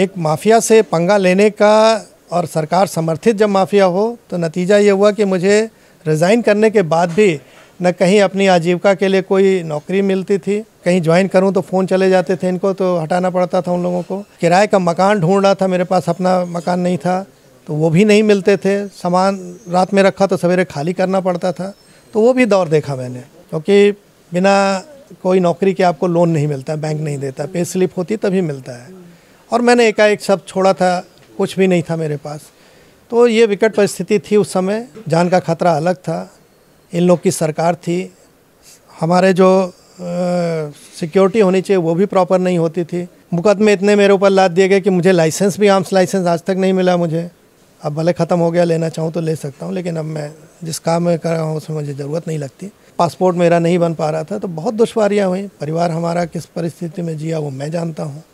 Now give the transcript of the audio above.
एक माफिया से पंगा लेने का और सरकार समर्थित जब माफिया हो तो नतीजा ये हुआ कि मुझे रिज़ाइन करने के बाद भी न कहीं अपनी आजीविका के लिए कोई नौकरी मिलती थी कहीं ज्वाइन करूं तो फ़ोन चले जाते थे इनको तो हटाना पड़ता था उन लोगों को किराए का मकान ढूंढ रहा था मेरे पास अपना मकान नहीं था तो वो भी नहीं मिलते थे सामान रात में रखा तो सवेरे खाली करना पड़ता था तो वो भी दौर देखा मैंने क्योंकि बिना कोई नौकरी के आपको लोन नहीं मिलता बैंक नहीं देता पे स्लिप होती तभी मिलता है और मैंने एकाएक सब छोड़ा था कुछ भी नहीं था मेरे पास तो ये विकट परिस्थिति थी उस समय जान का खतरा अलग था इन लोग की सरकार थी हमारे जो सिक्योरिटी होनी चाहिए वो भी प्रॉपर नहीं होती थी मुकदमे इतने मेरे ऊपर लाद दिए गए कि मुझे लाइसेंस भी आर्म्स लाइसेंस आज तक नहीं मिला मुझे अब भले ख़त्म हो गया लेना चाहूँ तो ले सकता हूँ लेकिन अब मैं जिस काम में कर रहा हूँ उसमें मुझे ज़रूरत नहीं लगती पासपोर्ट मेरा नहीं बन पा रहा था तो बहुत दुशारियाँ हुई परिवार हमारा किस परिस्थिति में जिया वो मैं जानता हूँ